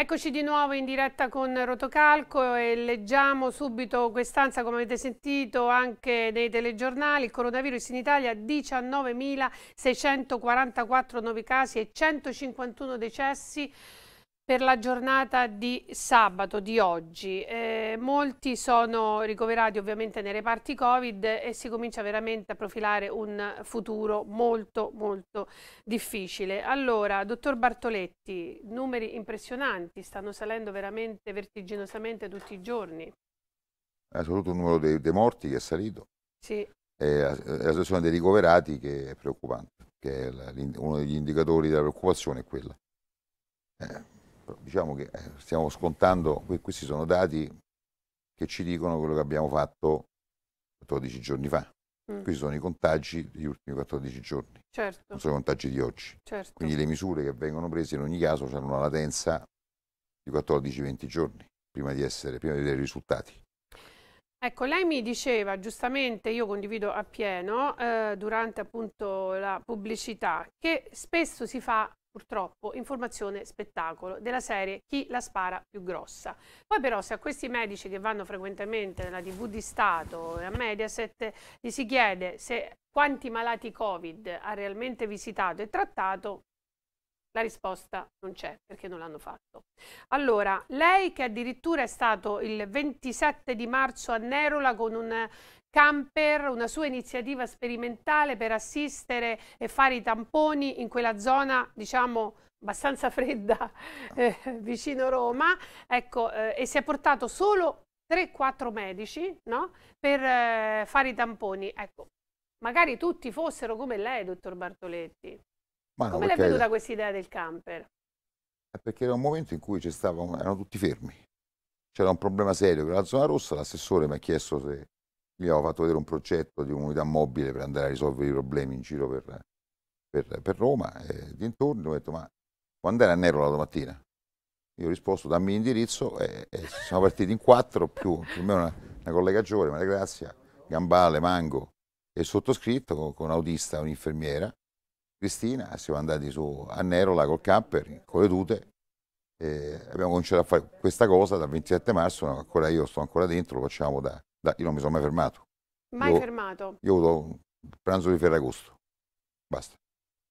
Eccoci di nuovo in diretta con Rotocalco e leggiamo subito quest'anza, come avete sentito anche nei telegiornali, il coronavirus in Italia 19.644 nuovi casi e 151 decessi per la giornata di sabato di oggi. Eh, molti sono ricoverati ovviamente nei reparti Covid e si comincia veramente a profilare un futuro molto molto difficile. Allora, dottor Bartoletti, numeri impressionanti, stanno salendo veramente vertiginosamente tutti i giorni. È soprattutto il numero dei, dei, morti che è salito. Sì. E la, la situazione dei ricoverati che è preoccupante, che è la, uno degli indicatori della preoccupazione è quella. Eh Ecco, diciamo che eh, stiamo scontando, questi sono dati che ci dicono quello che abbiamo fatto 14 giorni fa. Mm. Questi sono i contagi degli ultimi 14 giorni, certo. non sono i contagi di oggi. Certo. Quindi le misure che vengono prese in ogni caso hanno una latenza di 14-20 giorni prima di, essere, prima di vedere i risultati. Ecco, lei mi diceva giustamente, io condivido appieno, eh, durante appunto la pubblicità, che spesso si fa purtroppo, informazione spettacolo della serie chi la spara più grossa. Poi però se a questi medici che vanno frequentemente nella TV di Stato e a Mediaset gli si chiede se quanti malati Covid ha realmente visitato e trattato, la risposta non c'è perché non l'hanno fatto. Allora, lei che addirittura è stato il 27 di marzo a Nerola con un camper, una sua iniziativa sperimentale per assistere e fare i tamponi in quella zona, diciamo, abbastanza fredda eh, vicino Roma, ecco, eh, e si è portato solo 3-4 medici no? per eh, fare i tamponi. Ecco, magari tutti fossero come lei, dottor Bartoletti. Ma come no, l'è venuta questa idea del camper? Perché era un momento in cui ci erano tutti fermi. C'era un problema serio per la zona rossa, l'assessore mi ha chiesto se gli ho fatto vedere un progetto di un'unità mobile per andare a risolvere i problemi in giro per, per, per Roma e dintorno, ho detto ma può andare a Nero la domattina? Io ho risposto dammi l'indirizzo e, e siamo partiti in quattro più, più o meno una, una collega giovane, Maria Grazia, Gambale, Mango e il sottoscritto con, con un autista, un'infermiera, Cristina, siamo andati su a Nerola col camper, con le tute eh, abbiamo cominciato a fare questa cosa dal 27 marzo, ancora io sto ancora dentro, lo facciamo da, dai, io non mi sono mai fermato. Mai io, fermato? Io ho avuto il pranzo di Ferragosto, basta.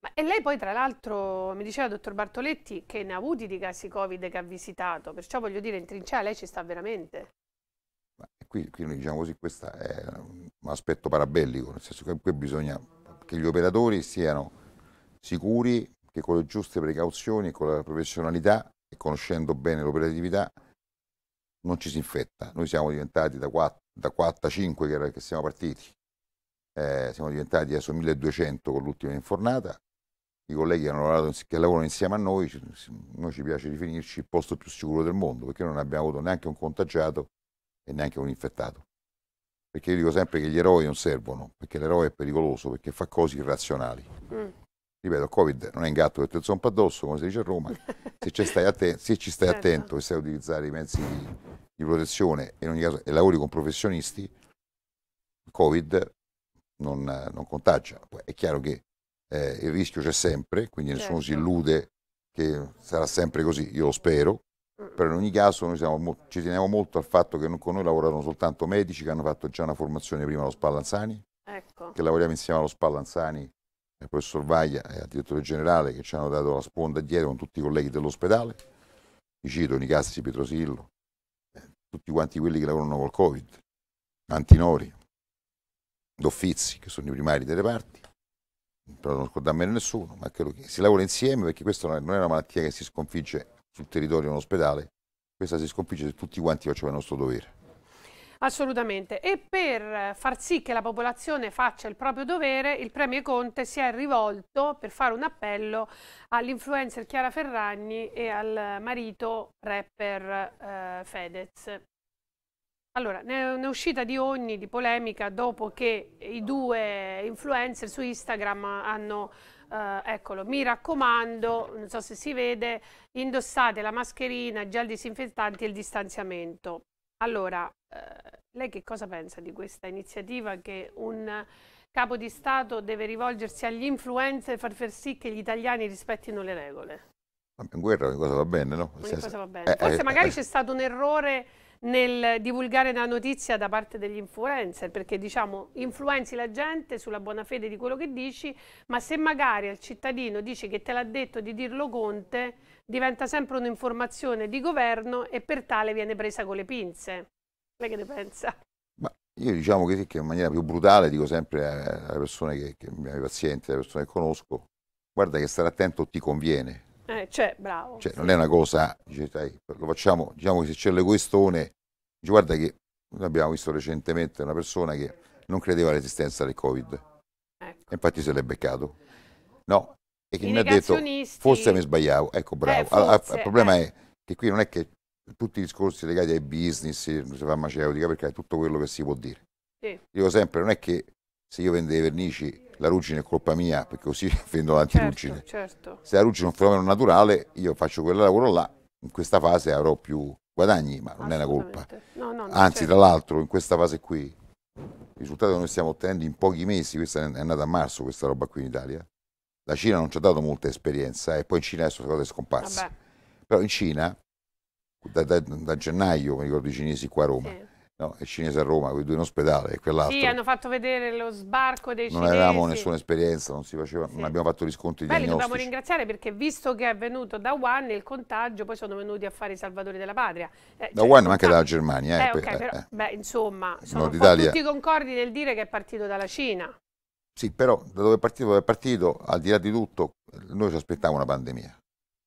Ma, e lei poi tra l'altro mi diceva, dottor Bartoletti, che ne ha avuti di casi Covid che ha visitato, perciò voglio dire, in trincea lei ci sta veramente. Ma qui, qui diciamo così, questo è un aspetto parabellico, nel senso che qui bisogna che gli operatori siano sicuri che con le giuste precauzioni, con la professionalità e conoscendo bene l'operatività non ci si infetta. Noi siamo diventati da 4, da 4 a 5 che, era, che siamo partiti, eh, siamo diventati adesso 1200 con l'ultima infornata, i colleghi che, lavorato, che lavorano insieme a noi, noi ci piace rifinirci il posto più sicuro del mondo, perché non abbiamo avuto neanche un contagiato e neanche un infettato. Perché io dico sempre che gli eroi non servono, perché l'eroe è pericoloso, perché fa cose irrazionali. Mm. Ripeto, il Covid non è un gatto che ti zompa addosso, come si dice a Roma, se ci stai, atten- se ci stai certo. attento e sai utilizzare i mezzi di protezione e in ogni caso e lavori con professionisti, il Covid non, non contagia. Poi è chiaro che eh, il rischio c'è sempre, quindi certo. nessuno si certo. illude che sarà sempre così, io lo spero, però in ogni caso noi siamo, ci teniamo molto al fatto che con noi lavorano soltanto medici che hanno fatto già una formazione prima allo Spallanzani, ecco. che lavoriamo insieme allo Spallanzani, al professor Vaglia e al direttore generale che ci hanno dato la sponda dietro con tutti i colleghi dell'ospedale, i cito Nicassi Pietrosillo, tutti quanti quelli che lavorano col Covid, Antinori, Doffizi, che sono i primari delle parti, però non scordarmene nessuno, ma credo che si lavora insieme perché questa non è una malattia che si sconfigge sul territorio di un ospedale, questa si sconfigge se tutti quanti facciamo il nostro dovere. Assolutamente. E per far sì che la popolazione faccia il proprio dovere, il Premier Conte si è rivolto per fare un appello all'influencer Chiara Ferragni e al marito rapper eh, Fedez. Allora, ne è uscita di ogni, di polemica, dopo che i due influencer su Instagram hanno, eh, eccolo, mi raccomando, non so se si vede, indossate la mascherina, gel disinfettante e il distanziamento. Allora, eh, lei che cosa pensa di questa iniziativa che un capo di Stato deve rivolgersi agli influencer per far, sì che gli italiani rispettino le regole? In guerra ogni cosa va bene, no? Ogni senso... cosa va bene. Eh, eh, Forse eh, magari eh. c'è stato un errore nel divulgare la notizia da parte degli influencer, perché diciamo influenzi la gente sulla buona fede di quello che dici, ma se magari al cittadino dici che te l'ha detto di dirlo Conte, diventa sempre un'informazione di governo e per tale viene presa con le pinze. Lei che ne pensa? Ma io diciamo che, sì, che in maniera più brutale dico sempre eh, alle persone, che, che, ai pazienti, alle persone che conosco, guarda che stare attento ti conviene. Eh, cioè, bravo. Cioè, non è una cosa, dice, dai, lo facciamo, diciamo che se c'è l'egoistone, dice, guarda che noi abbiamo visto recentemente una persona che non credeva all'esistenza del Covid. Ecco. Infatti se l'è beccato. No, e che mi ha detto forse mi sbagliavo. Ecco, bravo. Eh, allora, il problema eh. è che qui non è che tutti i discorsi legati ai business, eh, farmaceutica, perché è tutto quello che si può dire. Sì. Dico sempre, non è che se io vendo dei vernici la ruggine è colpa mia, perché così vendo l'antiruggine. Certo, certo. Se la ruggine è un fenomeno naturale, io faccio quel lavoro là, in questa fase avrò più guadagni, ma non è una colpa. No, no, Anzi, certo. tra l'altro, in questa fase qui, il risultato che noi stiamo ottenendo in pochi mesi, questa è andata a marzo questa roba qui in Italia, la Cina non ci ha dato molta esperienza e eh, poi in Cina sono state scomparse. Vabbè. Però in Cina, da, da, da, gennaio, mi ricordo i cinesi qua a Roma, sì. no, il cinese a Roma, quei due in ospedale e quell'altro. Sì, hanno fatto vedere lo sbarco dei non cinesi. Non avevamo nessuna esperienza, non, faceva, sì. non abbiamo fatto riscontri Beh, diagnostici. Beh, dobbiamo ringraziare perché visto che è venuto da Wuhan il contagio, poi sono venuti a fare i salvatori della patria. Eh, da cioè, Wuhan ma anche dalla Germania. Eh, eh, poi, okay, però, eh. beh, insomma, sono tutti concordi nel dire che è partito dalla Cina. Sì, però da dove è partito? Dove è partito, al di là di tutto, noi ci aspettavamo una pandemia.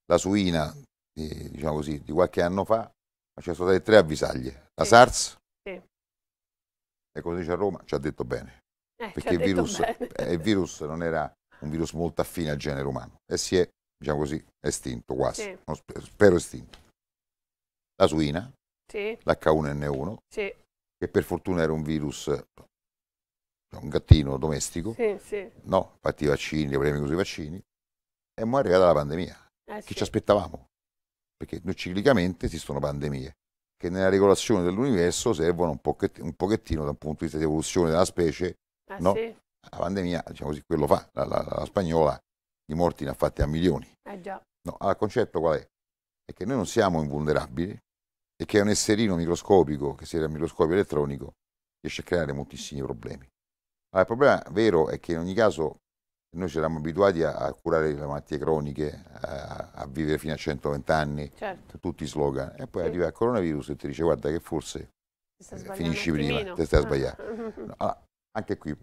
La suina, di, diciamo così, di qualche anno fa, ma ci sono state tre avvisaglie. La sì. SARS, sì. e come dice a Roma, ci ha detto bene. Eh, perché il virus, eh, il virus, non era un virus molto affine al genere umano e si è, diciamo così, estinto quasi, sì. no, spero estinto. La suina, sì. l'H1N1, sì. che per fortuna era un virus un gattino domestico, sì, sì. no? Fatti i vaccini, i problemi con i vaccini, e mo è arrivata la pandemia, eh, che sì. ci aspettavamo, perché noi ciclicamente esistono pandemie che nella regolazione dell'universo servono un pochettino, un pochettino da un punto di vista di evoluzione della specie, eh, no? La pandemia, diciamo così, quello fa, la, la, la spagnola di morti ne ha fatti a milioni. Eh, già. No, allora, il concetto qual è? È che noi non siamo invulnerabili e che un esserino microscopico, che sia il microscopio elettronico, riesce a creare moltissimi problemi. Allora, il problema vero è che in ogni caso noi ci eravamo abituati a, a curare le malattie croniche, a, a, vivere fino a 120 anni, certo. tutti i slogan, e poi sì. arriva il coronavirus e ti dice guarda che forse eh, finisci prima, ti stai a allora, anche qui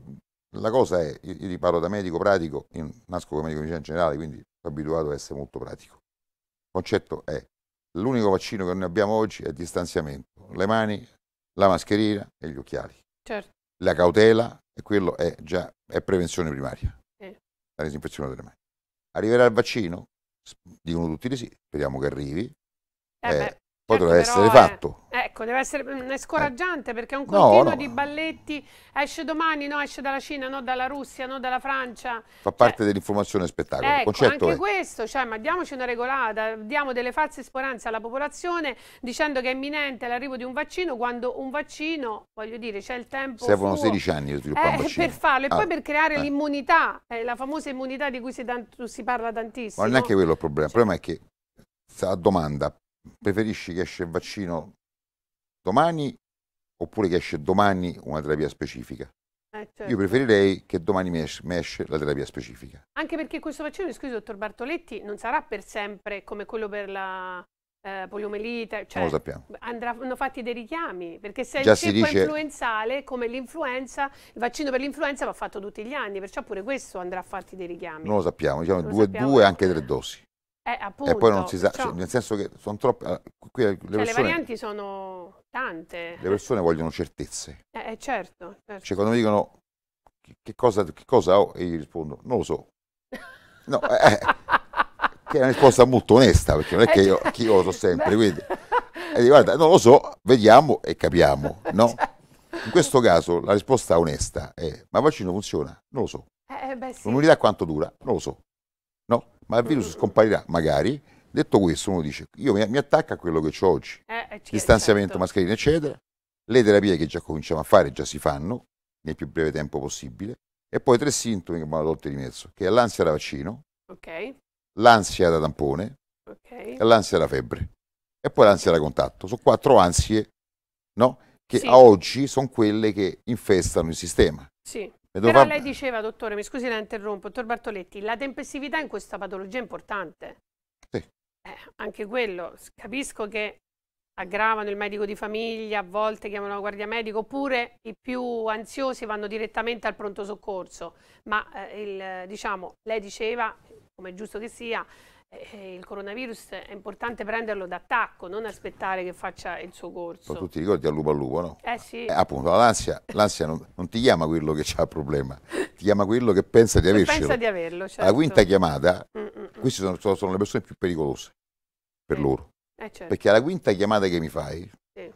la cosa è, io, io ti parlo da medico pratico, io nasco come medico in generale, quindi sono abituato a essere molto pratico. Il concetto è, l'unico vaccino che noi abbiamo oggi è il distanziamento, le mani, la mascherina e gli occhiali. Certo. La cautela, e quello è già è prevenzione primaria, eh. la disinfezione delle mani. Arriverà il vaccino? Dicono tutti di sì, speriamo che arrivi. Eh, eh, Potrà ecco, essere eh, fatto. È, ecco, deve essere mm, è scoraggiante eh. perché è un continuo no, no. di balletti. Esce domani, no, esce dalla Cina, no, dalla Russia, no, dalla Francia. Fa cioè parte dell'informazione spettacolo. Ecco, anche è... questo, cioè, ma diamoci una regolata, diamo delle false speranze alla popolazione dicendo che è imminente l'arrivo di un vaccino quando un vaccino, voglio dire, c'è il tempo Servono suo, 16 anni per sviluppare eh, un Per farlo e ah, poi per creare eh. l'immunità, eh, la famosa immunità di cui si, si parla tantissimo. Ma non è neanche quello il problema, cioè, il problema è che la domanda preferisci che esce il vaccino domani oppure che esce domani una terapia specifica? Eh, certo. Io preferirei che domani mi esce, mi esce, la terapia specifica. Anche perché questo vaccino, scusi dottor Bartoletti, non sarà per sempre come quello per la eh, poliomelite. Cioè, non lo sappiamo. Andranno fatti dei richiami, perché se Già il ceppo dice... influenzale, come l'influenza, il vaccino per l'influenza va fatto tutti gli anni, perciò pure questo andrà fatti dei richiami. Non lo sappiamo, diciamo due 2 anche tre dosi. Eh, appunto, e poi non si sa, cioè, nel senso che sono troppe... Ah, qui le, cioè, persone, le varianti sono tante. Le persone vogliono certezze. Eh, eh certo, certo. Cioè quando mi dicono che, che, cosa, che cosa, ho, e io rispondo, non lo so. No, eh, eh, che è una risposta molto onesta, perché non è eh, che io, cioè, che io lo so sempre, quindi... E dico, guarda, non lo so, vediamo e capiamo, no? Certo. In questo caso la risposta onesta è ma il vaccino funziona? Non lo so. Eh, beh, sì. L'immunità quanto dura? Non lo so ma il virus scomparirà magari. Detto questo, uno dice, io mi, mi attacco a quello che ho oggi, eh, eh certo, distanziamento, certo. mascherine, eccetera, le terapie che già cominciamo a fare, già si fanno, nel più breve tempo possibile, e poi tre sintomi che vanno tolti di mezzo, che è l'ansia da vaccino, okay. l'ansia da tampone okay. e l'ansia da febbre, e poi l'ansia da contatto. Sono quattro ansie, no? Che sì. a oggi sono quelle che infestano il sistema. Sì. Però va... lei diceva, dottore, mi scusi la interrompo, dottor Bartoletti, la tempestività in questa patologia è importante. Sì. Eh, anche quello, capisco che aggravano il medico di famiglia, a volte chiamano la guardia medica, oppure i più ansiosi vanno direttamente al pronto soccorso. Ma eh, il, diciamo, lei diceva, come è giusto che sia, eh, il coronavirus è importante prenderlo d'attacco, non aspettare che faccia il suo corso. tu ti ricordi al lupo al lupo, no? Eh sì. Eh, appunto, l'ansia, non, non, ti chiama quello che ha il problema, ti chiama quello che pensa di avercelo. Pensa di averlo, certo. Alla quinta chiamata, mm -mm. mm. queste sono, sono, le persone più pericolose per eh. loro. Eh, certo. Perché alla quinta chiamata che mi fai, eh,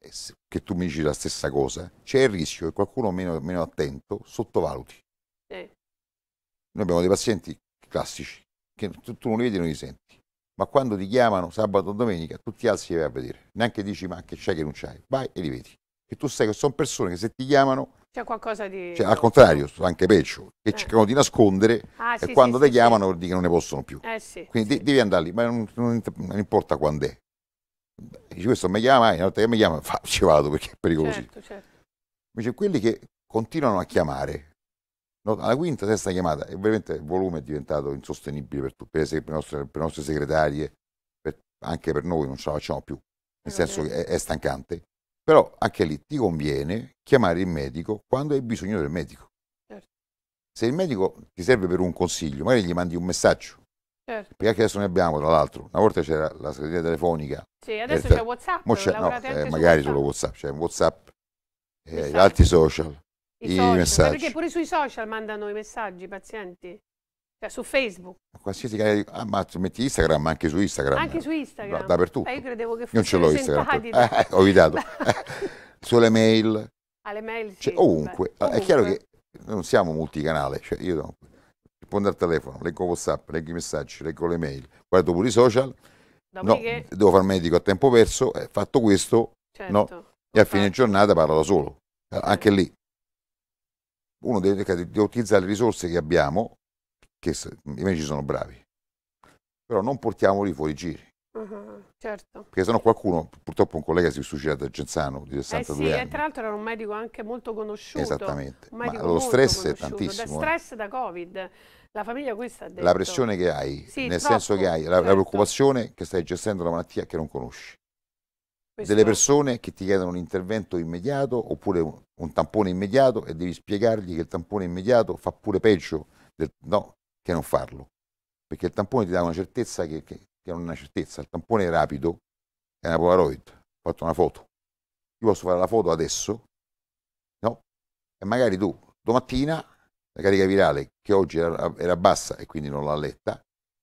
che tu mi dici la stessa cosa, c'è il rischio che qualcuno meno, meno attento sottovaluti. Noi abbiamo dei pazienti classici che tu, tu non li vedi e non li senti. Ma quando ti chiamano sabato o domenica, tu ti alzi e vai a vedere. Neanche dici ma che c'è che non c'hai. Vai e li vedi. E tu sai che sono persone che se ti chiamano c'è qualcosa di. Cioè, al contrario, anche peggio, che eh. cercano di nascondere ah, e sì, quando sì, ti sì, chiamano vuol dire che non ne possono più. Eh, Quindi devi andare lì, ma non, non, non importa quando è. Dici questo mi chiama, eh, una volta che mi chiama fa, ci vado perché è pericoloso. Certo, certo. Invece quelli che continuano a chiamare la quinta, sesta chiamata, e ovviamente il volume è diventato insostenibile per tutti, per, per, per, le nostre segretarie, per, anche per noi non ce la facciamo più, nel senso che è, è, stancante, però anche lì ti conviene chiamare il medico quando hai bisogno del medico. Certo. Se il medico ti serve per un consiglio, magari gli mandi un messaggio. Certo. Perché anche adesso ne abbiamo, tra l'altro, una volta c'era la segreteria telefonica. Sì, adesso c'è WhatsApp. c'è, no, eh, magari WhatsApp. solo WhatsApp, c'è cioè WhatsApp, eh, altri social i, i social, messaggi. Perché pure sui social mandano i messaggi i pazienti? Cioè, su Facebook. Qualsiasi canale ah, ma metti Instagram, anche su Instagram. Anche su Instagram. Da, dappertutto. Eh, io credevo che fosse Non ce l'ho Instagram. Eh, ho evitato. Sulle mail. Alle mail, sì, cioè, ovunque. Ah, ovunque. È chiaro che non siamo multicanale, cioè io rispondo al telefono, leggo WhatsApp, leggo i messaggi, leggo le mail, guardo pure i social. Dopodiché... No, devo fare medico a tempo perso, eh, fatto questo, certo, no, e a fine giornata parlo da solo. Anche lì uno deve cercare di utilizzare le risorse che abbiamo, che i medici sono bravi, però non portiamoli fuori giri. Uh-huh, certo. Perché sennò qualcuno, purtroppo un collega si è suicidato a Genzano di 62 eh sì, anni. E tra l'altro era un medico anche molto conosciuto. Esattamente, ma lo stress conosciuto. è tantissimo. Da eh. stress da Covid, la famiglia questa ha detto. La pressione che hai, sì, nel troppo, senso che hai, la, certo. la preoccupazione che stai gestendo la malattia che non conosci. Questo... delle persone che ti chiedono un intervento immediato oppure un, un, tampone immediato e devi spiegargli che il tampone immediato fa pure peggio del, no, che non farlo. Perché il tampone ti dà una certezza che, che, che non è una certezza. Il tampone rapido è una Polaroid, ho fatto una foto. Io posso fare la foto adesso, no? E magari tu domattina la carica virale che oggi era, era bassa e quindi non l'ha letta,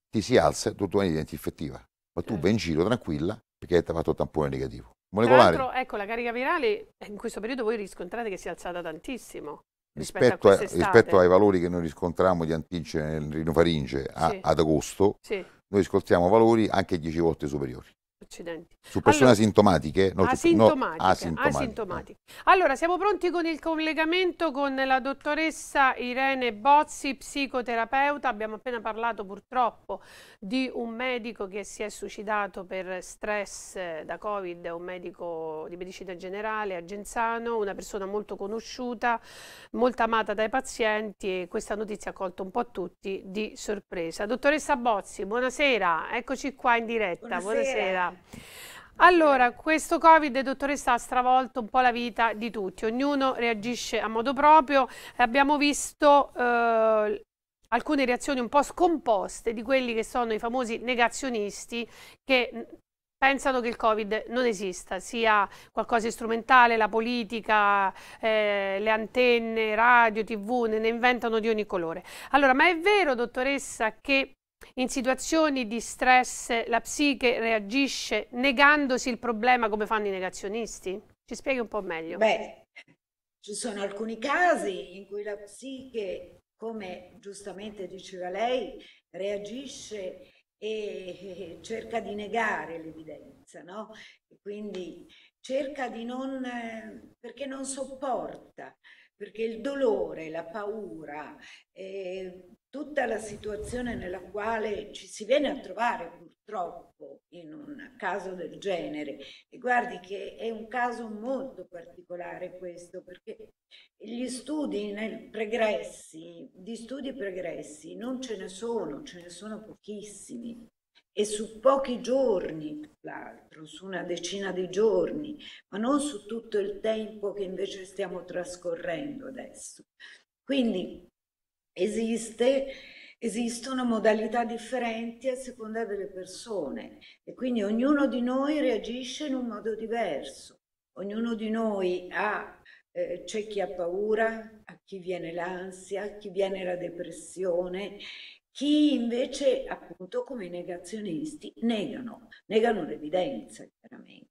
ti si alza e tu domani diventi infettiva. Ma tu vai in giro tranquilla perché ha fatto il tampone negativo. Molecolare. Tra ecco, la carica virale eh, in questo periodo voi riscontrate che si è alzata tantissimo. Rispetto, a, rispetto ai valori che noi riscontriamo di antigene nel rinofaringe a, sì. ad agosto, sì. noi riscontriamo valori anche 10 volte superiori. Accidenti. Su persone allora, asintomatiche, no, asintomatiche, no, asintomatiche. asintomatiche. Allora, siamo pronti con il collegamento con la dottoressa Irene Bozzi, psicoterapeuta. Abbiamo appena parlato purtroppo di un medico che si è suicidato per stress eh, da Covid, un medico di medicina generale a Genzano, una persona molto conosciuta, molto amata dai pazienti e questa notizia ha colto un po' tutti di sorpresa. Dottoressa Bozzi, buonasera, eccoci qua in diretta. buonasera. buonasera. Allora, questo Covid, dottoressa, ha stravolto un po' la vita di tutti, ognuno reagisce a modo proprio. Abbiamo visto eh, alcune reazioni un po' scomposte di quelli che sono i famosi negazionisti che mm, pensano che il Covid non esista, sia qualcosa di strumentale, la politica, eh, le antenne, radio, tv, ne, ne inventano di ogni colore. Allora, ma è vero, dottoressa, che in situazioni di stress la psiche reagisce negandosi il problema come fanno i negazionisti? Ci spieghi un po' meglio. Beh, ci sono alcuni casi in cui la psiche come giustamente diceva lei, reagisce e cerca di negare l'evidenza, no? quindi cerca di non, eh, perché non sopporta, perché il dolore, la paura, eh, tutta la situazione nella quale ci si viene a trovare troppo in un caso del genere. E guardi che è un caso molto particolare questo, perché gli studi pregressi, di studi pregressi non ce ne sono, ce ne sono pochissimi e su pochi giorni, tra l'altro, su una decina di giorni, ma non su tutto il tempo che invece stiamo trascorrendo adesso. Quindi esiste esistono modalità differenti a seconda delle persone e quindi ognuno di noi reagisce in un modo diverso. Ognuno di noi ha, eh, c'è chi ha paura, a chi viene l'ansia, a chi viene la depressione, chi invece appunto come i negazionisti negano, negano l'evidenza chiaramente.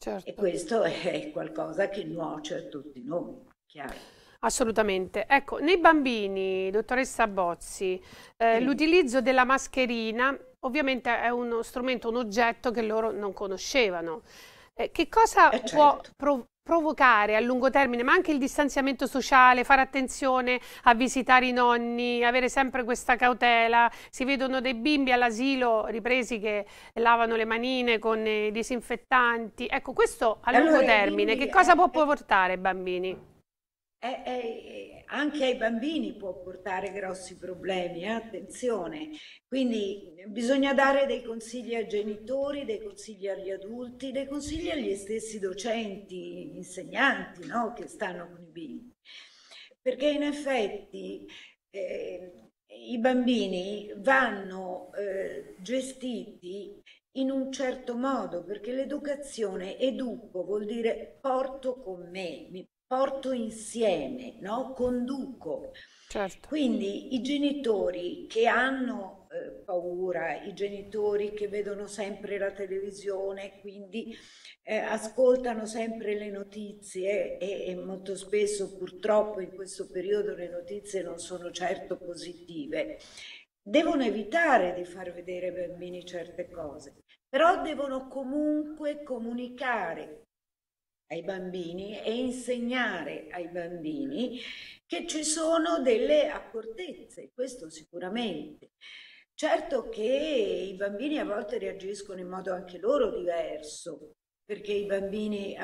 Certo. E questo è qualcosa che nuoce a tutti noi, chiaro. Assolutamente. Ecco, nei bambini, dottoressa Bozzi, eh, sì. l'utilizzo della mascherina ovviamente è uno strumento, un oggetto che loro non conoscevano. Eh, che cosa eh, può certo. provocare a lungo termine, ma anche il distanziamento sociale, fare attenzione a visitare i nonni, avere sempre questa cautela. Si vedono dei bimbi all'asilo ripresi che lavano le manine con i disinfettanti. Ecco, questo a lungo allora, termine, bimbi, che cosa eh, può eh, portare ai bambini? è, eh, è, eh, anche ai bambini può portare grossi problemi, eh? attenzione. Quindi bisogna dare dei consigli ai genitori, dei consigli agli adulti, dei consigli agli stessi docenti, insegnanti no? che stanno con i bimbi. Perché in effetti eh, i bambini vanno eh, gestiti in un certo modo, perché l'educazione, educo vuol dire porto con me, mi porto insieme, no? conduco. Certo. Quindi i genitori che hanno eh, paura, i genitori che vedono sempre la televisione, quindi eh, ascoltano sempre le notizie e, e molto spesso purtroppo in questo periodo le notizie non sono certo positive, devono evitare di far vedere ai bambini certe cose, però devono comunque comunicare ai bambini e insegnare ai bambini che ci sono delle accortezze, questo sicuramente. Certo che i bambini a volte reagiscono in modo anche loro diverso, perché i bambini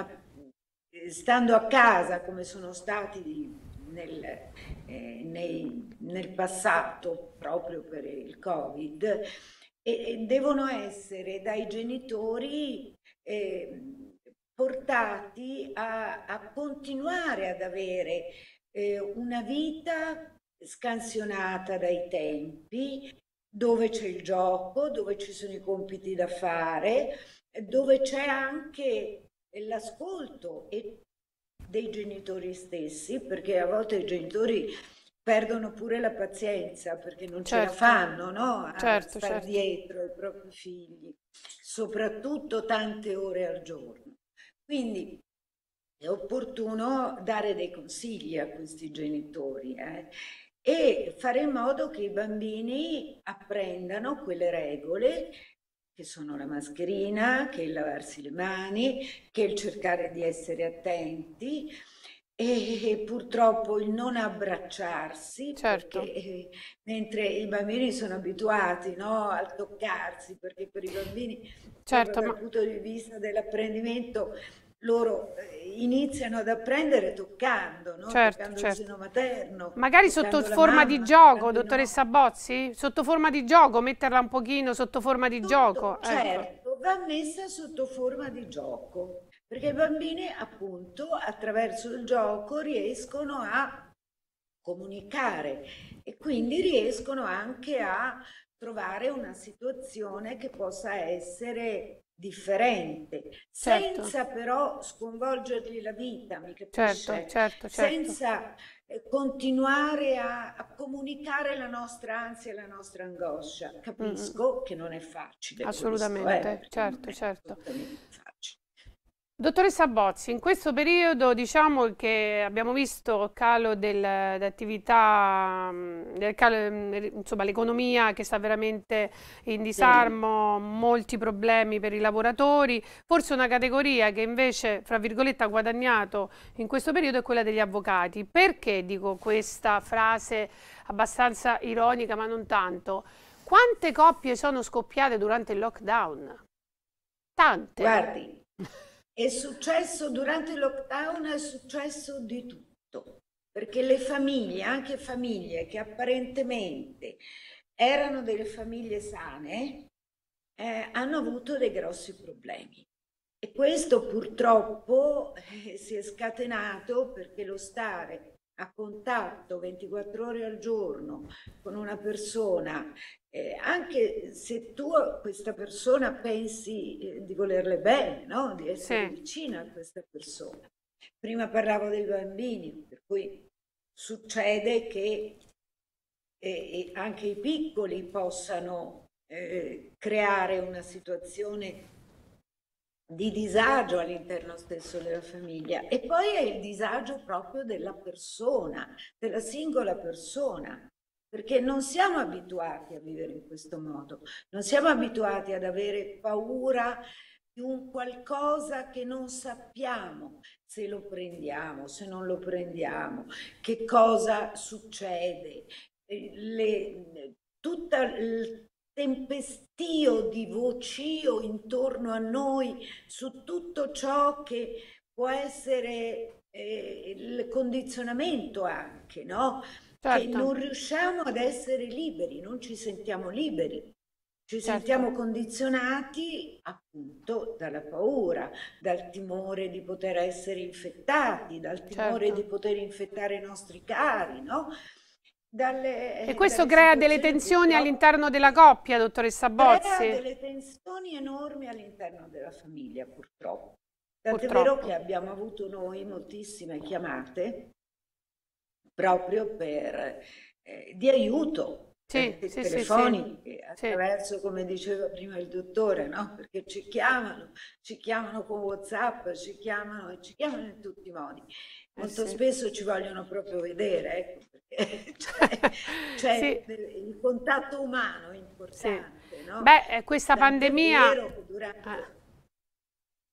stando a casa come sono stati nel, eh, nei, nel passato proprio per il Covid, e, e devono essere dai genitori eh, portati a, a continuare ad avere eh, una vita scansionata dai tempi, dove c'è il gioco, dove ci sono i compiti da fare, dove c'è anche l'ascolto dei genitori stessi, perché a volte i genitori perdono pure la pazienza perché non certo. ce la certo. fanno no? a certo, stare certo. dietro ai propri figli, soprattutto tante ore al giorno. Quindi è opportuno dare dei consigli a questi genitori eh, e fare in modo che i bambini apprendano quelle regole che sono la mascherina, che è il lavarsi le mani, che è il cercare di essere attenti, e purtroppo il non abbracciarsi, Certo. perché eh, mentre i bambini sono abituati, no, al toccarsi, perché per i bambini, Certo, dal ma punto di vista dell'apprendimento, loro eh, iniziano ad apprendere toccando, no? Certo, Toccando certo. il seno materno, Magari sotto toccando la forma di gioco, dottoressa nonni. Bozzi? Sotto forma di gioco, metterla un pochino sotto forma di Tutto, gioco, ecco. Certo, va messa sotto forma di gioco perché i bambini appunto attraverso il gioco riescono a comunicare e quindi riescono anche a trovare una situazione che possa essere differente, certo. senza però sconvolgergli la vita, mi capisce? Certo, certo, certo. senza eh, continuare a, a, comunicare la nostra ansia e la nostra angoscia. Capisco mm. che non è facile. Assolutamente, questo, eh? certo, certo. Assolutamente Dottoressa Bozzi, in questo periodo diciamo che abbiamo visto calo dell'attività, mm, mm, del insomma l'economia che sta veramente in disarmo, molti problemi per i lavoratori, forse una categoria che invece fra virgolette ha guadagnato in questo periodo è quella degli avvocati. Perché dico questa frase abbastanza ironica ma non tanto? Quante coppie sono scoppiate durante il lockdown? Tante. Guardi. È successo durante il lockdown, è successo di tutto, perché le famiglie, anche famiglie che apparentemente erano delle famiglie sane, eh, hanno avuto dei grossi problemi. E questo purtroppo eh, si è scatenato perché lo stare a contatto 24 ore al giorno con una persona, eh, anche se tu questa persona pensi eh, di volerle bene, no? di essere sì. vicina a questa persona. Prima parlavo dei bambini, per cui succede che eh, anche i piccoli possano eh, creare una situazione di disagio all'interno stesso della famiglia e poi è il disagio proprio della persona, della singola persona, perché non siamo abituati a vivere in questo modo, non siamo abituati ad avere paura di un qualcosa che non sappiamo se lo prendiamo, se non lo prendiamo, che cosa succede, eh, le, tutta tempestio di vocio intorno a noi su tutto ciò che può essere eh, il condizionamento anche, no? Certo. Che non riusciamo ad essere liberi, non ci sentiamo liberi. Ci certo. sentiamo condizionati appunto dalla paura, dal timore di poter essere infettati, dal timore certo. di poter infettare i nostri cari, no? Dalle, e eh, questo crea delle tensioni all'interno della coppia, dottoressa Bozzi? Crea delle tensioni enormi all'interno della famiglia, purtroppo. Tant'è vero che abbiamo avuto noi moltissime chiamate proprio per, eh, di aiuto sì, eh, sì, telefoniche, sì, attraverso, come diceva prima il dottore, no? perché ci chiamano, ci chiamano con Whatsapp, ci chiamano, e ci chiamano in tutti i modi. Eh, Molto eh spesso ci vogliono proprio vedere, ecco, cioè, cioè sì. il contatto umano è importante. Sì. No? Beh, eh, ah. questa pandemia... Durante...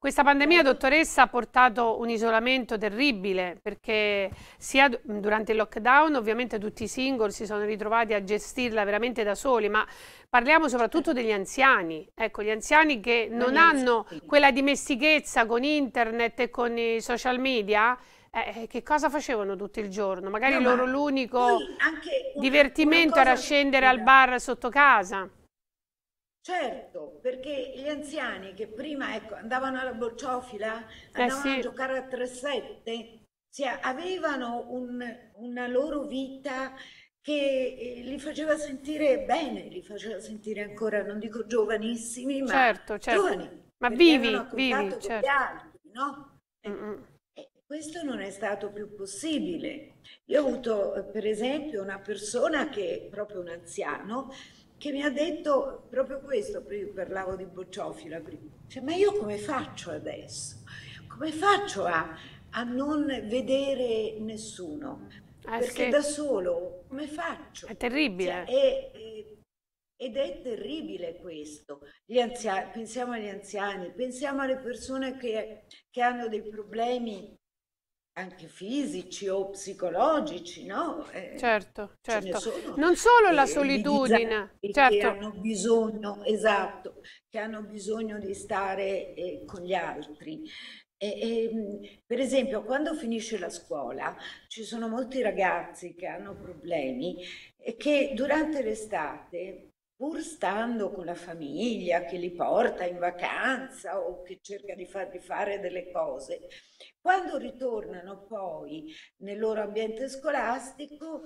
Questa pandemia, dottoressa, ha portato un isolamento terribile perché sia durante il lockdown ovviamente tutti i single si sono ritrovati a gestirla veramente da soli, ma parliamo soprattutto certo. degli anziani, ecco, gli anziani che non hanno quella dimestichezza con internet e con i social media eh, eh, che cosa facevano tutto il giorno? Magari no, loro ma l'unico divertimento era scendere al bar sotto casa. Certo, perché gli anziani che prima ecco, andavano alla bocciofila, eh, andavano eh sì. a giocare a 3-7, cioè, avevano un, una loro vita che eh, li faceva sentire bene, li faceva sentire ancora, non dico giovanissimi, ma certo, certo. giovani. Ma vivi, vivi, certo. Altri, no? mm -mm. Ecco. Questo non è stato più possibile. Io ho avuto eh, per esempio una persona che, proprio un anziano, che mi ha detto proprio questo, prima parlavo di bocciofila, prima, cioè, ma io come faccio adesso? Come faccio a, a non vedere nessuno? Ah, Perché sì. da solo come faccio? È terribile. Cioè, è, è, ed è terribile questo. Anziani, pensiamo agli anziani, pensiamo alle persone che, che hanno dei problemi anche fisici o psicologici, no? Eh, certo, certo. Non solo la solitudine, certo. Che hanno bisogno, esatto, che hanno bisogno di stare eh, con gli altri. E, e, ehm, per esempio, quando finisce la scuola ci sono molti ragazzi che hanno problemi e che durante l'estate pur stando con la famiglia che li porta in vacanza o che cerca di fargli fare delle cose, quando ritornano poi nel loro ambiente scolastico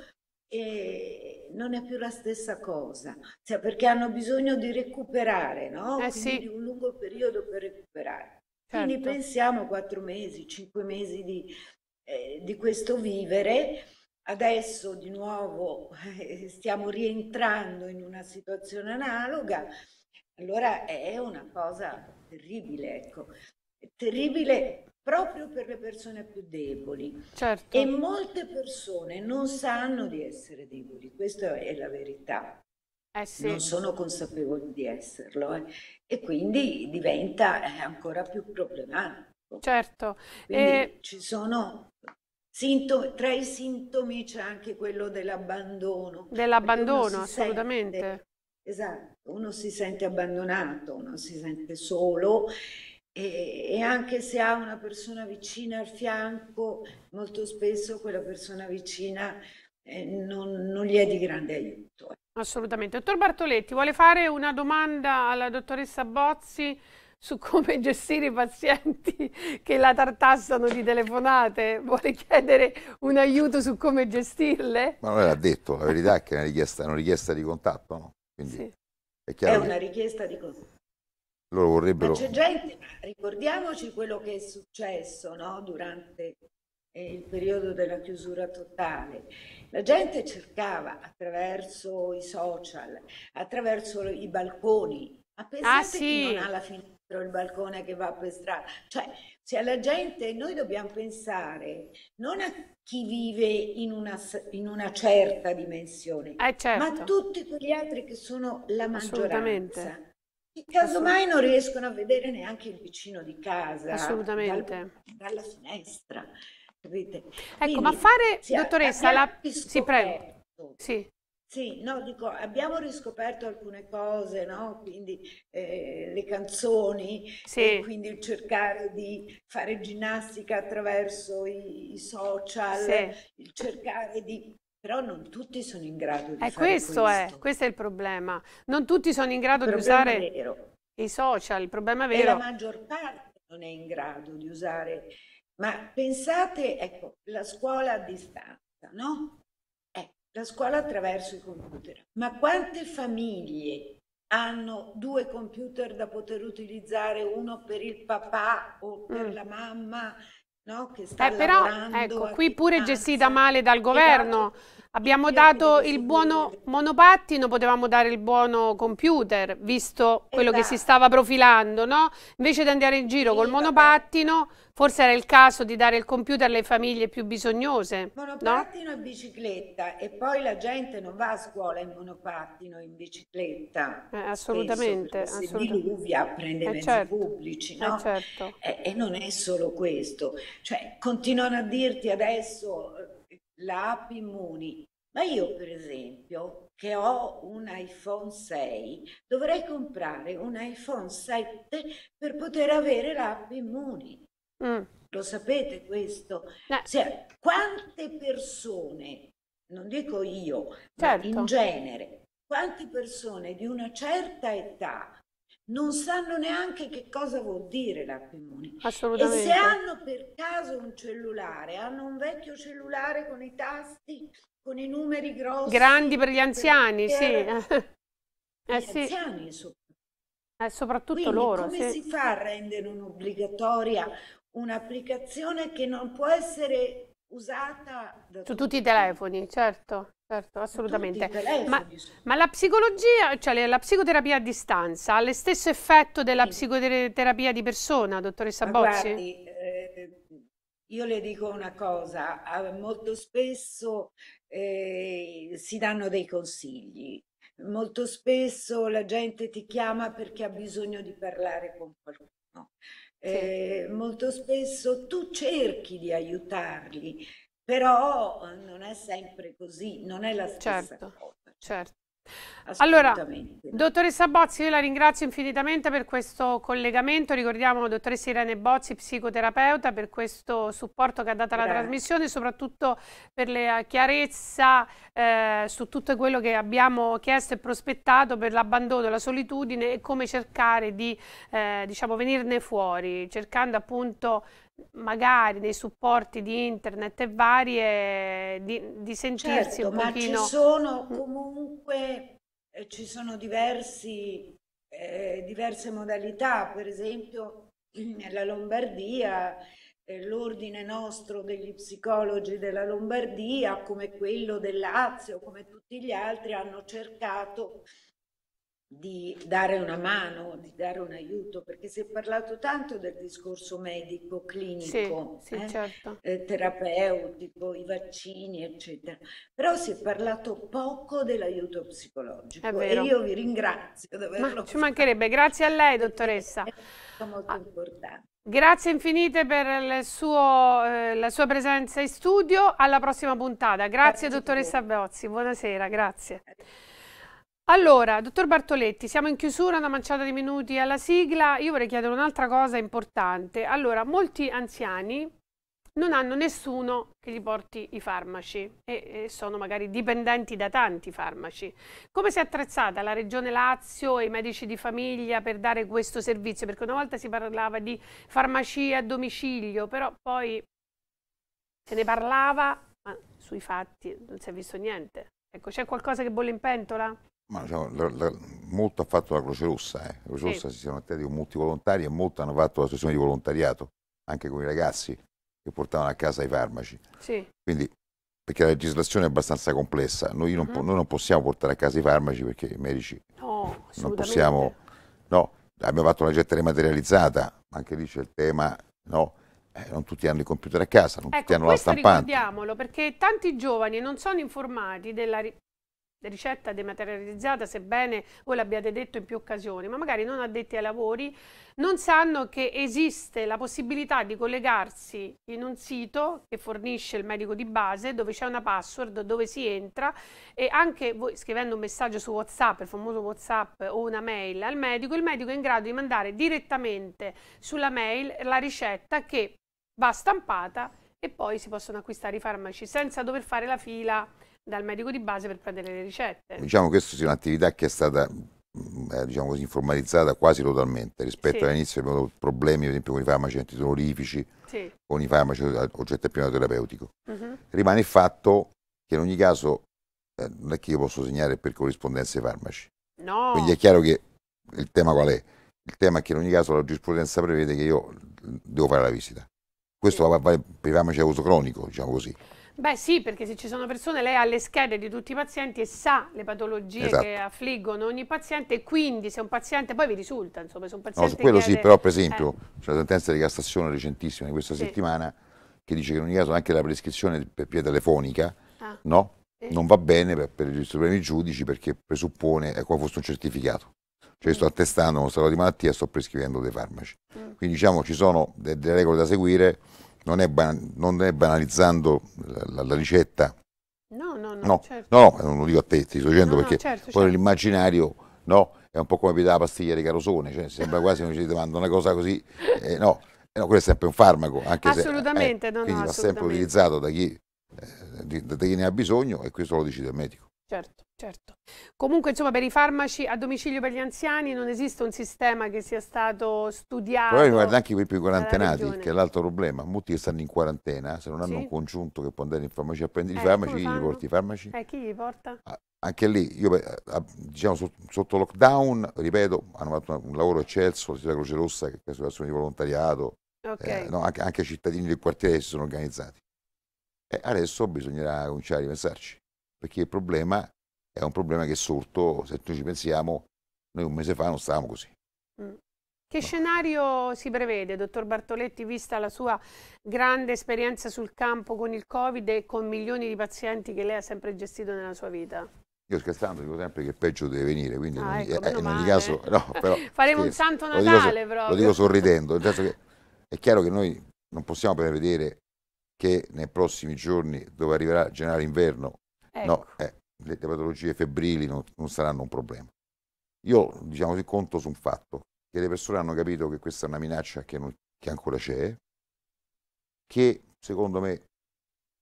eh, non è più la stessa cosa, cioè perché hanno bisogno di recuperare, no? Eh, sì. un lungo periodo per recuperare. Certo. Quindi pensiamo a quattro mesi, cinque mesi di, eh, di questo vivere Adesso di nuovo stiamo rientrando in una situazione analoga, allora è una cosa terribile, ecco. terribile proprio per le persone più deboli. Certo. E molte persone non sanno di essere deboli, questa è la verità. Eh sì. Non sono consapevoli di esserlo eh. e quindi diventa eh, ancora più problematico. Certo. E... Eh, ci sono Sintomi, tra i sintomi c'è anche quello dell'abbandono. Dell'abbandono, assolutamente. Sente, esatto, uno si sente abbandonato, uno si sente solo e, e, anche se ha una persona vicina al fianco, molto spesso quella persona vicina eh, non, non, gli è di grande aiuto. Assolutamente. Dottor Bartoletti, vuole fare una domanda alla dottoressa Bozzi? su come gestire i pazienti che la tartassano di telefonate? Vuole chiedere un aiuto su come gestirle? Ma non l'ha detto, la verità è che è una richiesta, è una richiesta di contatto, no? Quindi sì. è, è una richiesta di contatto. Loro vorrebbero... Ma c'è gente, ricordiamoci quello che è successo no? durante eh, il periodo della chiusura totale. La gente cercava attraverso i social, attraverso i balconi, ma pensate ah, sì. non ha la fine il balcone che va per strada. Cioè, se alla gente noi dobbiamo pensare non a chi vive in una, in una certa dimensione, eh certo. ma a tutti quegli altri che sono la maggioranza. Che casomai non riescono a vedere neanche il vicino di casa. Assolutamente. Dal, dalla finestra. Capite? Ecco, Quindi, ma fare, dottoressa, la... Si prego. Sì. Sì, no, dico, abbiamo riscoperto alcune cose, no? Quindi eh, le canzoni, sì. e quindi cercare di fare ginnastica attraverso i, i social, sì. il cercare di però non tutti sono in grado di eh, fare questo, questo. È, questo è il problema. Non tutti sono in grado di usare vero. i social, il problema è vero. E la maggior parte non è in grado di usare. Ma pensate, ecco, la scuola a distanza, no? la scuola attraverso i computer. Ma quante famiglie hanno due computer da poter utilizzare, uno per il papà o per mm. la mamma? No, che sta eh, però, ecco, qui pure gestita male dal esatto. governo. Esatto Abbiamo dato il buono monopattino, potevamo dare il buono computer, visto quello esatto. che si esatto. stava profilando, no? Invece di andare in giro sì, col monopattino, forse era il caso di dare il computer alle famiglie più bisognose. Monopattino no? e bicicletta, e poi la gente non va a scuola in monopattino, in bicicletta. Eh, assolutamente. Spesso, assolutamente. Si diluvia, prende eh, mezzi certo, pubblici, eh, no? Certo. eh, certo. e, e non è solo questo. Cioè, continuano a dirti adesso l'app Immuni. Ma io, per esempio, che ho un iPhone 6, dovrei comprare un iPhone 7 per poter avere l'app Immuni. Mm. Lo sapete questo? No. Eh. Cioè, quante persone, non dico io, certo. ma in certo. genere, quante persone di una certa età non sanno neanche che cosa vuol dire l'acqua immune. Assolutamente. E se hanno per caso un cellulare, hanno un vecchio cellulare con i tasti, con i numeri grossi. Grandi per gli anziani, per sì. Per gli eh, anziani sì. soprattutto. Eh, soprattutto Quindi, loro. Come sì. si fa a rendere obbligatoria un'applicazione che non può essere usata da su tutti i telefoni, certo. Certo, assolutamente. Ma, ma, la psicologia, cioè la psicoterapia a distanza, ha lo stesso effetto della sì. psicoterapia di persona, dottoressa ma Bozzi? Guardi, eh, io le dico una cosa, molto spesso eh, si danno dei consigli, molto spesso la gente ti chiama perché ha bisogno di parlare con qualcuno. Eh, molto spesso tu cerchi di aiutarli, però eh, non è sempre così, non è la stessa certo, cosa. Cioè, certo. Allora, dottoressa Bozzi, io la ringrazio infinitamente per questo collegamento. Ricordiamo dottoressa Irene Bozzi, psicoterapeuta, per questo supporto che ha dato alla Grazie. trasmissione, soprattutto per la chiarezza eh, su tutto quello che abbiamo chiesto e prospettato per l'abbandono, la solitudine e come cercare di eh, diciamo, venirne fuori, cercando appunto magari dei supporti di internet e varie, di, di sentirsi certo, un pochino... ma ci sono mm. comunque, eh, ci sono diversi, eh, diverse modalità, per esempio nella Lombardia eh, l'ordine nostro degli psicologi della Lombardia, come quello del Lazio, come tutti gli altri, hanno cercato di dare una mano, di dare un aiuto, perché si è parlato tanto del discorso medico, clinico, sì, sì, eh? certo. Eh, terapeutico, i vaccini, eccetera, però si è parlato poco dell'aiuto psicologico e io vi ringrazio. Ma ci mancherebbe, grazie a lei dottoressa. È molto ah. importante. Grazie infinite per suo, eh, la sua presenza in studio, alla prossima puntata. Grazie, grazie dottoressa Bozzi. buonasera, grazie. Allora, dottor Bartoletti, siamo in chiusura, una manciata di minuti alla sigla. Io vorrei chiedere un'altra cosa importante. Allora, molti anziani non hanno nessuno che gli porti i farmaci e, e, sono magari dipendenti da tanti farmaci. Come si è attrezzata la Regione Lazio e i medici di famiglia per dare questo servizio? Perché una volta si parlava di farmacia a domicilio, però poi se ne parlava, ma sui fatti non si è visto niente. Ecco, c'è qualcosa che bolle in pentola? Ma, diciamo, la, la, molto ha fatto la Croce Rossa, eh. la Croce Rossa si sono attivati con molti volontari e molto hanno fatto la sessione di volontariato, anche con i ragazzi che portavano a casa i farmaci. Sì. Quindi, perché la legislazione è abbastanza complessa, noi non, mm -hmm. noi non possiamo portare a casa i farmaci perché i medici no, non possiamo... No, abbiamo fatto una getta rematerializzata, ma anche lì c'è il tema, no? Eh, non tutti hanno il computer a casa, non ecco, tutti hanno la stampante. Ricordiamolo perché tanti giovani non sono informati della ricetta dematerializzata, sebbene voi l'abbiate detto in più occasioni, ma magari non addetti ai lavori, non sanno che esiste la possibilità di collegarsi in un sito che fornisce il medico di base, dove c'è una password, dove si entra e anche voi scrivendo un messaggio su WhatsApp, il famoso WhatsApp o una mail al medico, il medico è in grado di mandare direttamente sulla mail la ricetta che va stampata e poi si possono acquistare i farmaci senza dover fare la fila dal medico di base per prendere le ricette. Diciamo che questa sia un'attività che è stata mm, eh, diciamo così, informalizzata quasi totalmente rispetto sì. all'inizio abbiamo avuto problemi ad esempio con i farmaci antidolorifici, sì. con i farmaci oggetto piano terapeutico. Uh mm-hmm. -huh. Rimane il fatto che in ogni caso eh, non è che io posso segnare per corrispondenza i farmaci. No. Quindi è chiaro che il tema qual è? Il tema è che in ogni caso la giurisprudenza prevede che io mm, devo fare la visita. Questo sì. vale per i farmaci a uso cronico, diciamo così Beh sì, perché se ci sono persone, lei ha le schede di tutti i pazienti e sa le patologie esatto. che affliggono ogni paziente, quindi se un paziente, poi vi risulta, insomma, se un paziente... No, su quello chiede, sì, però per esempio eh. c'è la sentenza di Cassazione recentissima di questa sì. settimana che dice che in ogni caso anche la prescrizione per via telefonica ah. no, sì. non va bene per, per i supremi giudici perché presuppone, è come ecco, fosse un certificato cioè sto mm. attestando uno stato di malattia e sto prescrivendo dei farmaci. Mm. Quindi diciamo ci sono delle regole da seguire non è, ban- non è banalizzando la, la, la ricetta. No, no, no. No, certo. no, non lo dico a te, ti sto dicendo no, perché no, certo, poi certo. no, è un po' come la pastiglia di carosone, cioè sembra quasi che ci domanda una cosa così, eh, no. Eh, no, quello è sempre un farmaco, anche assolutamente, se eh, no, no, quindi va sempre utilizzato da chi, eh, da chi ne ha bisogno e questo lo decide il medico. Certo, certo. Comunque, insomma, per i farmaci a domicilio per gli anziani non esiste un sistema che sia stato studiato. Però riguarda anche quelli più quarantenati, che è l'altro problema. Molti che stanno in quarantena, se non hanno sì. un congiunto che può andare in farmacia a prendere eh, i farmaci, chi gli porti i farmaci? Eh, chi gli porta? Ah, anche lì, io ah, ah, diciamo sotto lockdown, ripeto, hanno fatto un lavoro eccelso, la Croce Rossa, che è l'associazione di volontariato, okay. eh, no, anche, anche i cittadini del quartiere si sono organizzati. E adesso bisognerà cominciare a ripensarci perché il problema è un problema che è sorto, se noi ci pensiamo, noi un mese fa non stavamo così. Mm. Che no. scenario si prevede, dottor Bartoletti, vista la sua grande esperienza sul campo con il Covid e con milioni di pazienti che lei ha sempre gestito nella sua vita? Io scherzando dico sempre che il peggio deve venire, quindi ah, ecco, eh, eh, in ogni caso... No, però, Faremo sì, un santo Natale lo dico, proprio. Lo dico sorridendo, che è chiaro che noi non possiamo prevedere che nei prossimi giorni, dove arriverà il generale inverno, Ecco. No, eh, le patologie febbrili non, non, saranno un problema. Io, diciamo così, conto su un fatto, che le persone hanno capito che questa è una minaccia che, non, che ancora c'è, che secondo me,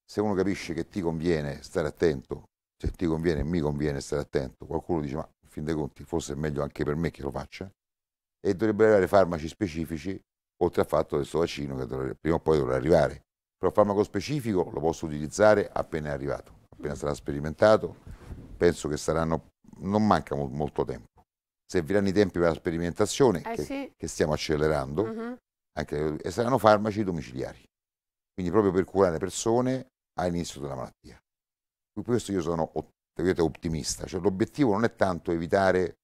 se uno capisce che ti conviene stare attento, se ti conviene mi conviene stare attento, qualcuno dice ma in fin dei conti forse è meglio anche per me che lo faccia, e dovrebbero avere farmaci specifici, oltre al fatto del suo vaccino che dovrebbe, prima o poi dovrà arrivare. Però il farmaco specifico lo posso utilizzare appena è arrivato appena sarà sperimentato, penso che saranno, non manca mo molto tempo. Serviranno i tempi per la sperimentazione, eh che, sì. che, stiamo accelerando, uh mm-hmm. -huh. anche, e saranno farmaci domiciliari, quindi proprio per curare persone all'inizio della malattia. Per questo io sono ottimista, cioè, l'obiettivo non è tanto evitare,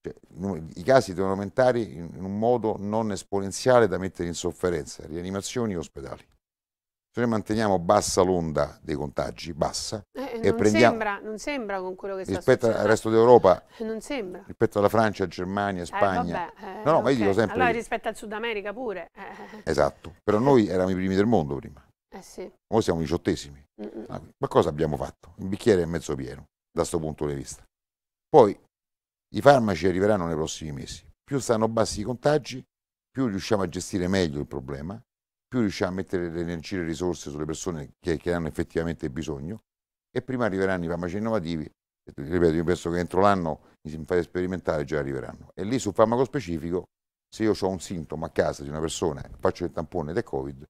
cioè, i casi devono aumentare in un modo non esponenziale da mettere in sofferenza rianimazioni e ospedali se noi manteniamo bassa l'onda dei contagi, bassa, eh, eh e prendiamo... Sembra, non sembra con quello che sta Rispetto al resto d'Europa, eh, non sembra. rispetto alla Francia, Germania, eh, Spagna... Eh, vabbè, eh, no, no, okay. ma io dico sempre... Allora rispetto al Sud America pure. Esatto, però noi eravamo i primi del mondo prima. Eh sì. Ora siamo i diciottesimi. Mm, mm. Ah, ma cosa abbiamo fatto? Un bicchiere è mezzo pieno, da questo punto di vista. Poi i farmaci arriveranno nei prossimi mesi. Più stanno bassi i contagi, più riusciamo a gestire meglio il problema più riusciamo a mettere le energie e le risorse sulle persone che, che hanno effettivamente bisogno e prima arriveranno i farmaci innovativi, ripeto, io penso che entro l'anno in fase sperimentale già arriveranno. E lì sul farmaco specifico, se io ho un sintomo a casa di una persona, faccio il tampone del è Covid,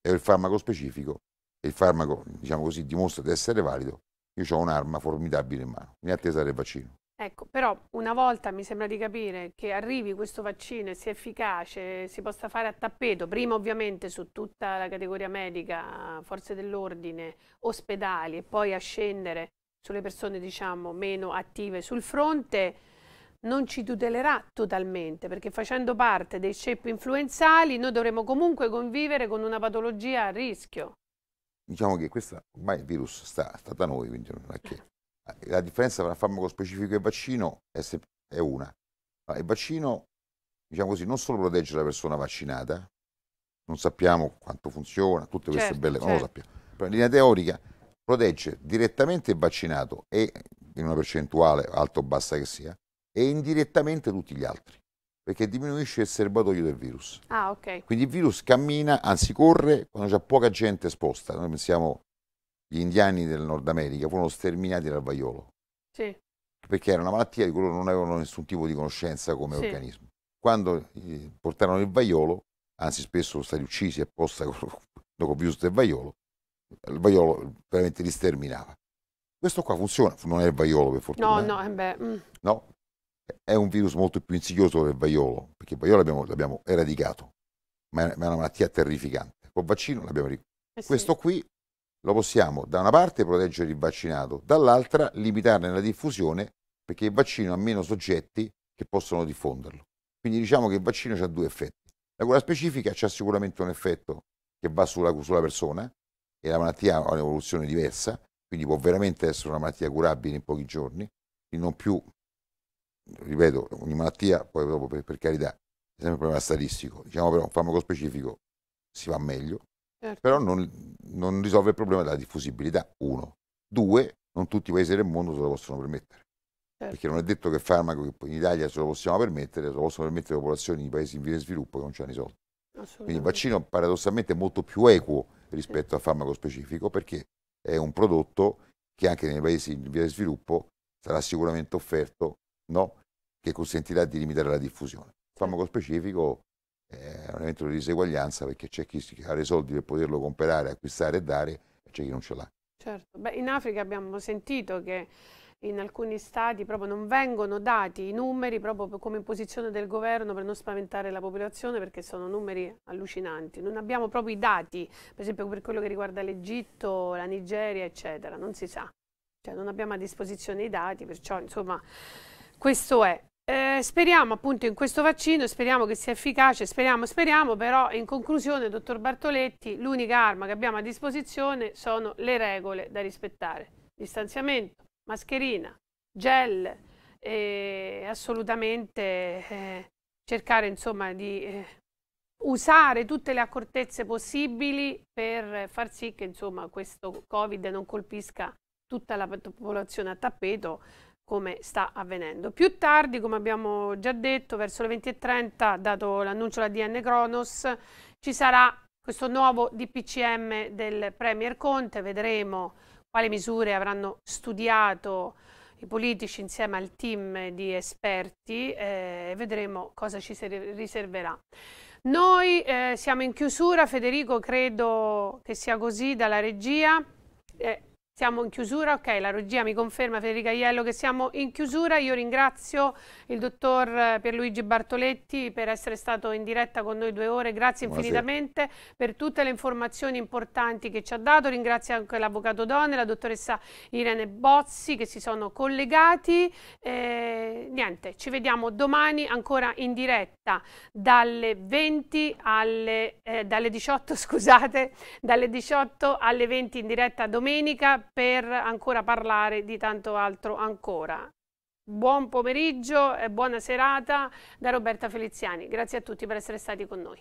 è il farmaco specifico e il farmaco, diciamo così, dimostra di essere valido, io ho un'arma formidabile in mano, in attesa del vaccino. Ecco, però una volta mi sembra di capire che arrivi questo vaccino e sia efficace, si possa fare a tappeto, prima ovviamente su tutta la categoria medica, forze dell'ordine, ospedali e poi a scendere sulle persone diciamo meno attive sul fronte, non ci tutelerà totalmente perché facendo parte dei ceppi influenzali noi dovremo comunque convivere con una patologia a rischio. Diciamo che questa ormai il virus sta, sta da noi, quindi non è che la differenza tra farmaco specifico e vaccino è una. Il vaccino, diciamo così, non solo protegge la persona vaccinata, non sappiamo quanto funziona, tutte queste certo, belle cose, certo. non lo certo. sappiamo, però in linea teorica protegge direttamente il vaccinato e in una percentuale alto o bassa che sia, e indirettamente tutti gli altri, perché diminuisce il serbatoio del virus. Ah, ok. Quindi il virus cammina, anzi corre, quando c'è poca gente esposta. Noi pensiamo gli indiani del Nord America furono sterminati dal vaiolo. Sì. Perché era una malattia di cui loro non avevano nessun tipo di conoscenza come sì. organismo. Quando eh, portarono il vaiolo, anzi spesso sono stati uccisi apposta dopo con virus del vaiolo, il vaiolo veramente li sterminava. Questo qua funziona, non è il vaiolo per fortuna. No, eh. no, eh, beh. Mm. No, è un virus molto più insidioso del vaiolo, perché il vaiolo l'abbiamo, eradicato, ma è, una malattia terrificante. Col vaccino l'abbiamo eradicato. Eh sì. Questo qui lo possiamo da una parte proteggere il vaccinato, dall'altra limitarne la diffusione perché il vaccino ha meno soggetti che possono diffonderlo. Quindi diciamo che il vaccino ha due effetti. La cura specifica ha sicuramente un effetto che va sulla, sulla persona e la malattia ha un'evoluzione diversa, quindi può veramente essere una malattia curabile in pochi giorni, quindi non più, ripeto, ogni malattia, poi dopo per, per carità, è sempre un problema statistico, diciamo però un farmaco specifico si va meglio, Certo. però non, non risolve il problema della diffusibilità, uno. Due, non tutti i paesi del mondo se lo possono permettere. Certo. Perché non è detto che il farmaco che in Italia se lo possiamo permettere, se lo possono permettere le popolazioni di paesi in via di sviluppo che non hanno i soldi. Quindi il vaccino paradossalmente è molto più equo rispetto sì. al farmaco specifico perché è un prodotto che anche nei paesi in via di sviluppo sarà sicuramente offerto, no? che consentirà di limitare la diffusione. Il farmaco certo. specifico è eh, un elemento di diseguaglianza perché c'è chi ha i soldi per poterlo comprare, acquistare e dare e c'è chi non ce l'ha. Certo, Beh, in Africa abbiamo sentito che in alcuni stati proprio non vengono dati i numeri proprio come posizione del governo per non spaventare la popolazione perché sono numeri allucinanti. Non abbiamo proprio i dati, per esempio per quello che riguarda l'Egitto, la Nigeria, eccetera, non si sa. Cioè, non abbiamo a disposizione i dati, perciò insomma questo è. Eh, speriamo appunto in questo vaccino, speriamo che sia efficace, speriamo, speriamo, però in conclusione, dottor Bartoletti, l'unica arma che abbiamo a disposizione sono le regole da rispettare. Distanziamento, mascherina, gel, e assolutamente eh, cercare insomma di eh, usare tutte le accortezze possibili per far sì che insomma questo Covid non colpisca tutta la popolazione a tappeto come sta avvenendo. Più tardi, come abbiamo già detto, verso le 20.30, dato l'annuncio della DN Cronos, ci sarà questo nuovo DPCM del Premier Conte, vedremo quali misure avranno studiato i politici insieme al team di esperti eh, e eh, vedremo cosa ci riserverà. Noi eh, siamo in chiusura, Federico credo che sia così dalla regia. Eh, siamo in chiusura, ok, la regia mi conferma Federica Iello che siamo in chiusura, io ringrazio il dottor eh, Pierluigi Bartoletti per essere stato in diretta con noi due ore, grazie Buonasera. infinitamente per tutte le informazioni importanti che ci ha dato, ringrazio anche l'avvocato Donne, la dottoressa Irene Bozzi che si sono collegati, eh, niente, ci vediamo domani ancora in diretta dalle 20 alle, eh, dalle 18, scusate, dalle 18 alle 20 in diretta domenica per ancora parlare di tanto altro ancora. Buon pomeriggio e buona serata da Roberta Feliziani. Grazie a tutti per essere stati con noi.